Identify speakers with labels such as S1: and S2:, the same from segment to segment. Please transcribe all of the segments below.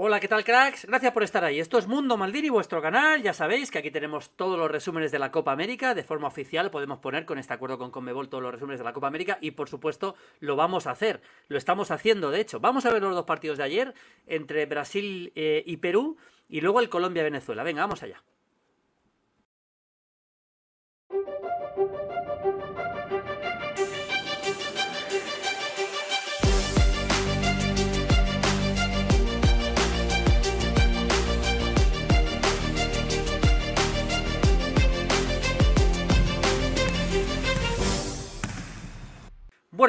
S1: Hola, ¿qué tal cracks? Gracias por estar ahí. Esto es Mundo Maldini, vuestro canal. Ya sabéis que aquí tenemos todos los resúmenes de la Copa América de forma oficial. Podemos poner con este acuerdo con Conmebol todos los resúmenes de la Copa América y por supuesto lo vamos a hacer. Lo estamos haciendo, de hecho. Vamos a ver los dos partidos de ayer entre Brasil eh, y Perú y luego el Colombia-Venezuela. Venga, vamos allá.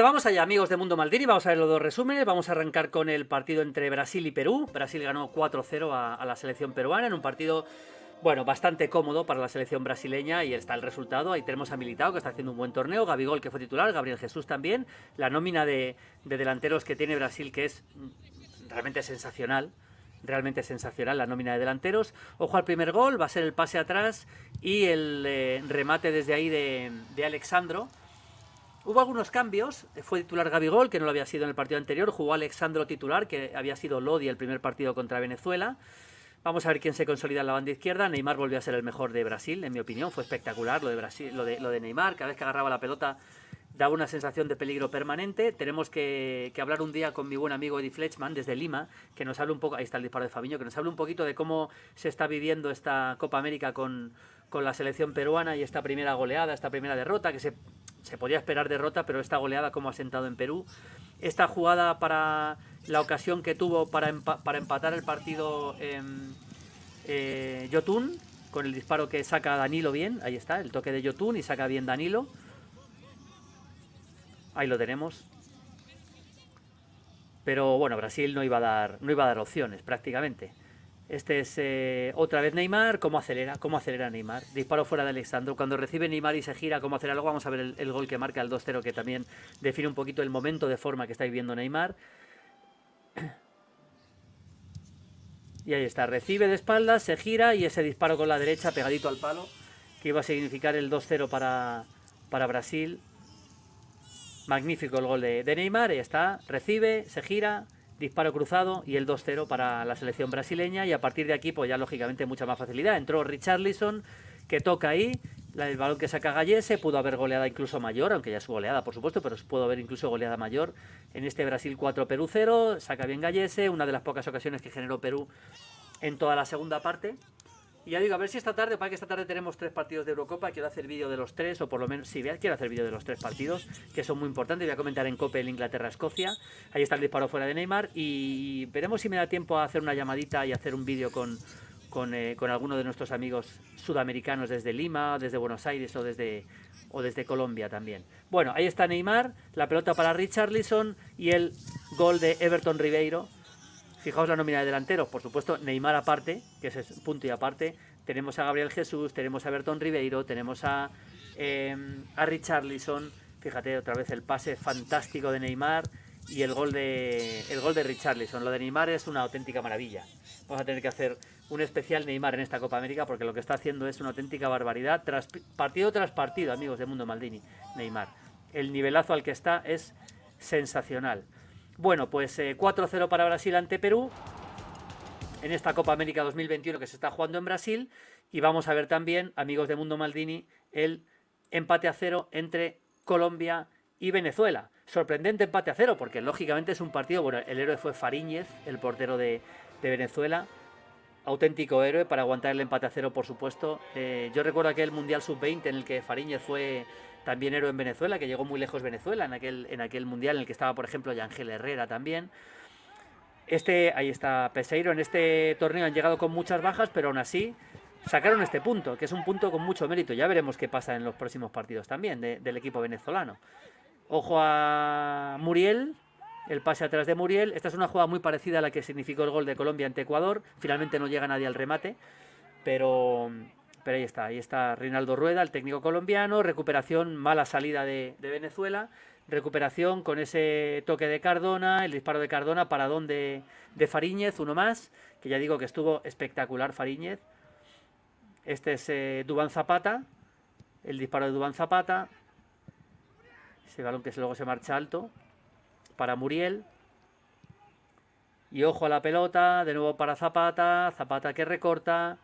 S1: vamos allá, amigos de Mundo Maldini. Vamos a ver los dos resúmenes. Vamos a arrancar con el partido entre Brasil y Perú. Brasil ganó 4-0 a, la selección peruana en un partido bueno, bastante cómodo para la selección brasileña y está el resultado. Ahí tenemos a Militao, que está haciendo un buen torneo, Gabigol, que fue titular, Gabriel Jesús también. La nómina de, delanteros que tiene Brasil, que es realmente sensacional. Realmente sensacional la nómina de delanteros. Ojo al primer gol, va a ser el pase atrás y el eh, remate desde ahí de, de Alexandro Hubo algunos cambios, fue titular Gabigol, que no lo había sido en el partido anterior, jugó Alexandro titular, que había sido Lodi el primer partido contra Venezuela. Vamos a ver quién se consolida en la banda izquierda. Neymar volvió a ser el mejor de Brasil, en mi opinión. Fue espectacular lo de, Brasil, lo de, lo de Neymar. Cada vez que agarraba la pelota da una sensación de peligro permanente. Tenemos que, hablar un día con mi buen amigo Eddie Fletchman desde Lima, que nos hable un poco, ahí está el disparo de Fabiño, que nos hable un poquito de cómo se está viviendo esta Copa América con, con la selección peruana y esta primera goleada, esta primera derrota, que se, se podía esperar derrota, pero esta goleada como ha sentado en Perú. Esta jugada para la ocasión que tuvo para, para empatar el partido eh, Yotun, con el disparo que saca Danilo bien, ahí está, el toque de Yotun y saca bien Danilo. Ahí lo tenemos. Pero bueno, Brasil no iba a dar, no iba a dar opciones prácticamente. Este es eh, otra vez Neymar. ¿Cómo acelera? ¿Cómo acelera Neymar? Disparo fuera de Alexandro. Cuando recibe Neymar y se gira, ¿cómo acelera? algo vamos a ver el, gol que marca el 2-0, que también define un poquito el momento de forma que está viviendo Neymar. Y ahí está, recibe de espaldas, se gira y ese disparo con la derecha pegadito al palo, que iba a significar el 2-0 para, para Brasil. Magnífico el gol de, Neymar, está, recibe, se gira, disparo cruzado y el 2-0 para la selección brasileña y a partir de aquí pues ya lógicamente mucha más facilidad. Entró Richarlison que toca ahí, el balón que saca Gallese, pudo haber goleada incluso mayor, aunque ya es goleada por supuesto, pero pudo haber incluso goleada mayor en este Brasil 4 Perú 0, saca bien Gallese, una de las pocas ocasiones que generó Perú en toda la segunda parte. Y ya digo, a ver si esta tarde, para que esta tarde tenemos tres partidos de Eurocopa, quiero hacer vídeo de los tres, o por lo menos, si sí, quiero hacer vídeo de los tres partidos, que son muy importantes, voy a comentar en COPE el Inglaterra-Escocia, ahí está el disparo fuera de Neymar, y veremos si me da tiempo a hacer una llamadita y hacer un vídeo con, eh, con, alguno de nuestros amigos sudamericanos desde Lima, desde Buenos Aires o desde, o desde Colombia también. Bueno, ahí está Neymar, la pelota para Richarlison y el gol de Everton Ribeiro Fijaos la nómina de delanteros, por supuesto, Neymar aparte, que es punto y aparte. Tenemos a Gabriel Jesús, tenemos a Bertón Ribeiro, tenemos a, eh, a Richarlison. Fíjate otra vez el pase fantástico de Neymar y el gol de el gol de Richarlison. Lo de Neymar es una auténtica maravilla. Vamos a tener que hacer un especial Neymar en esta Copa América porque lo que está haciendo es una auténtica barbaridad tras, partido tras partido, amigos de Mundo Maldini, Neymar. El nivelazo al que está es sensacional. Bueno, pues 4-0 eh, para Brasil ante Perú en esta Copa América 2021 que se está jugando en Brasil. Y vamos a ver también, amigos de Mundo Maldini, el empate a cero entre Colombia y Venezuela. Sorprendente empate a cero, porque lógicamente es un partido. Bueno, el héroe fue Fariñez, el portero de Venezuela auténtico héroe para aguantar el empate a cero, por supuesto. Eh, yo recuerdo aquel Mundial Sub-20 en el que Fariñez fue también héroe en Venezuela, que llegó muy lejos Venezuela en aquel, en aquel Mundial en el que estaba, por ejemplo, Yangel Herrera también. Este, ahí está Peseiro, en este torneo han llegado con muchas bajas, pero aún así sacaron este punto, que es un punto con mucho mérito. Ya veremos qué pasa en los próximos partidos también del equipo venezolano. Ojo a Muriel, el pase atrás de Muriel. Esta es una jugada muy parecida a la que significó el gol de Colombia ante Ecuador. Finalmente no llega nadie al remate, pero, pero ahí está, ahí está Reinaldo Rueda, el técnico colombiano, recuperación, mala salida de, Venezuela, recuperación con ese toque de Cardona, el disparo de Cardona, para dónde de Fariñez, uno más, que ya digo que estuvo espectacular Fariñez. Este es eh, Duban Zapata, el disparo de Dubán Zapata, ese balón que luego se marcha alto, para Muriel. Y ojo a la pelota, de nuevo para Zapata, Zapata que recorta,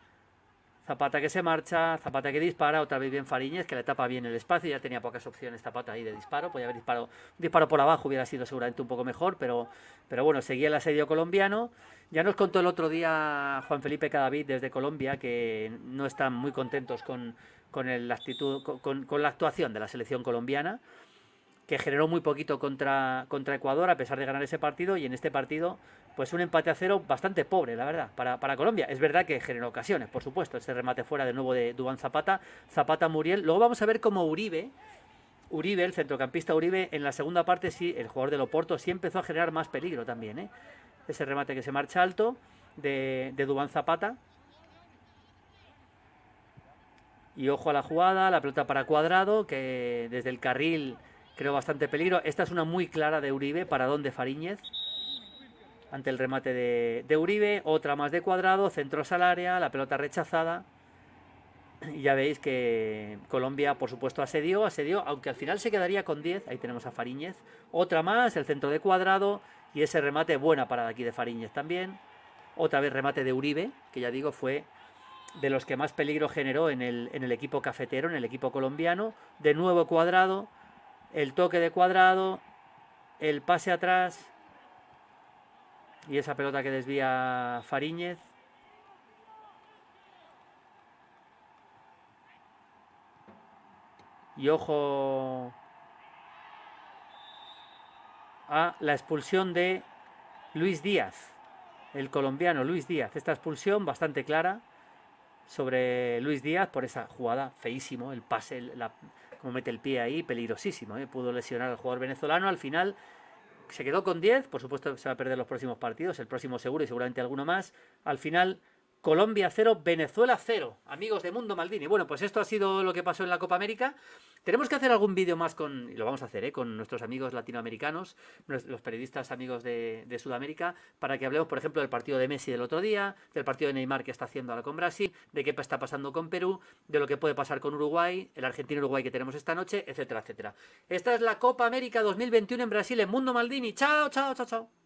S1: Zapata que se marcha, Zapata que dispara, otra vez bien Fariñez, que la tapa bien el espacio, ya tenía pocas opciones Zapata ahí de disparo, podía haber disparado, disparo por abajo hubiera sido seguramente un poco mejor, pero, pero bueno, seguía el asedio colombiano. Ya nos contó el otro día Juan Felipe Cadavid desde Colombia que no están muy contentos con, la, actitud, con, con la actuación de la selección colombiana que generó muy poquito contra, contra Ecuador a pesar de ganar ese partido y en este partido pues un empate a cero bastante pobre, la verdad, para, Colombia. Es verdad que generó ocasiones, por supuesto, Ese remate fuera de nuevo de Dubán Zapata, Zapata Muriel. Luego vamos a ver cómo Uribe, Uribe, el centrocampista Uribe, en la segunda parte sí, el jugador del Oporto sí empezó a generar más peligro también. ¿eh? Ese remate que se marcha alto de, de Zapata. Y ojo a la jugada, la pelota para cuadrado, que desde el carril Creo bastante peligro. Esta es una muy clara de Uribe. ¿Para dónde Fariñez? Ante el remate de, Uribe. Otra más de cuadrado. Centro salaria. La pelota rechazada. Y ya veis que Colombia, por supuesto, asedió, asedió, aunque al final se quedaría con 10. Ahí tenemos a Fariñez. Otra más, el centro de cuadrado. Y ese remate, buena parada aquí de Fariñez también. Otra vez remate de Uribe, que ya digo, fue de los que más peligro generó en en el equipo cafetero, en el equipo colombiano. De nuevo cuadrado el toque de cuadrado, el pase atrás y esa pelota que desvía Fariñez. Y ojo a la expulsión de Luis Díaz, el colombiano Luis Díaz. Esta expulsión bastante clara sobre Luis Díaz por esa jugada feísimo, el pase, la, mete el pie ahí, peligrosísimo. ¿eh? Pudo lesionar al jugador venezolano. Al final se quedó con 10. Por supuesto, se va a perder los próximos partidos. El próximo seguro y seguramente alguno más. Al final Colombia 0, Venezuela 0. Amigos de Mundo Maldini. Bueno, pues esto ha sido lo que pasó en la Copa América. Tenemos que hacer algún vídeo más con, y lo vamos a hacer, ¿eh? con nuestros amigos latinoamericanos, los periodistas amigos de, Sudamérica, para que hablemos, por ejemplo, del partido de Messi del otro día, del partido de Neymar que está haciendo ahora con Brasil, de qué está pasando con Perú, de lo que puede pasar con Uruguay, el argentino uruguay que tenemos esta noche, etcétera, etcétera. Esta es la Copa América 2021 en Brasil, en Mundo Maldini. Chao, chao, chao, chao.